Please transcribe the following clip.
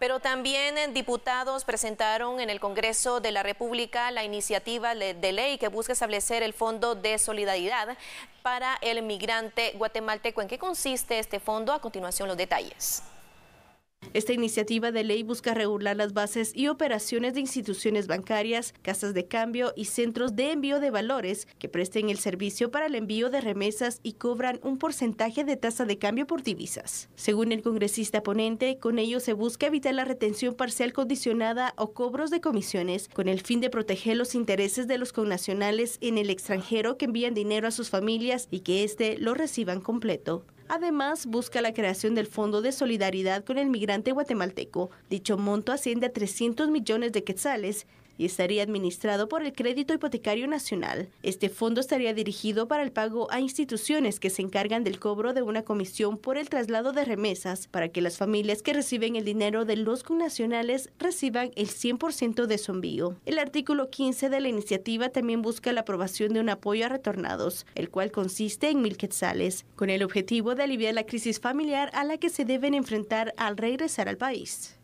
Pero también eh, diputados presentaron en el Congreso de la República la iniciativa de ley que busca establecer el Fondo de Solidaridad para el Migrante Guatemalteco. ¿En qué consiste este fondo? A continuación los detalles. Esta iniciativa de ley busca regular las bases y operaciones de instituciones bancarias, casas de cambio y centros de envío de valores que presten el servicio para el envío de remesas y cobran un porcentaje de tasa de cambio por divisas. Según el congresista ponente, con ello se busca evitar la retención parcial condicionada o cobros de comisiones con el fin de proteger los intereses de los connacionales en el extranjero que envían dinero a sus familias y que éste lo reciban completo. Además, busca la creación del Fondo de Solidaridad con el Migrante Guatemalteco. Dicho monto asciende a 300 millones de quetzales y estaría administrado por el Crédito Hipotecario Nacional. Este fondo estaría dirigido para el pago a instituciones que se encargan del cobro de una comisión por el traslado de remesas para que las familias que reciben el dinero de los connacionales reciban el 100% de su envío. El artículo 15 de la iniciativa también busca la aprobación de un apoyo a retornados, el cual consiste en mil quetzales, con el objetivo de aliviar la crisis familiar a la que se deben enfrentar al regresar al país.